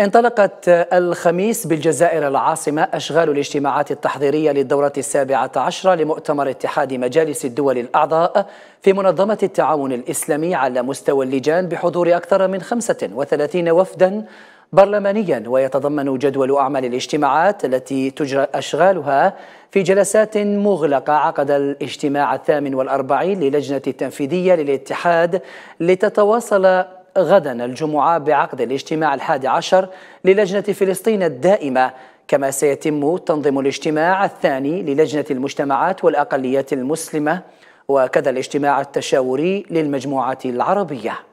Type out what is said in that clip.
انطلقت الخميس بالجزائر العاصمة أشغال الاجتماعات التحضيرية للدورة السابعة عشرة لمؤتمر اتحاد مجالس الدول الأعضاء في منظمة التعاون الإسلامي على مستوى اللجان بحضور أكثر من 35 وفدا برلمانيا ويتضمن جدول أعمال الاجتماعات التي تجرى أشغالها في جلسات مغلقة عقد الاجتماع الثامن والأربعين للجنة التنفيذية للاتحاد لتتواصل غدا الجمعة بعقد الاجتماع الحادي عشر للجنة فلسطين الدائمة كما سيتم تنظيم الاجتماع الثاني للجنة المجتمعات والأقليات المسلمة وكذا الاجتماع التشاوري للمجموعة العربية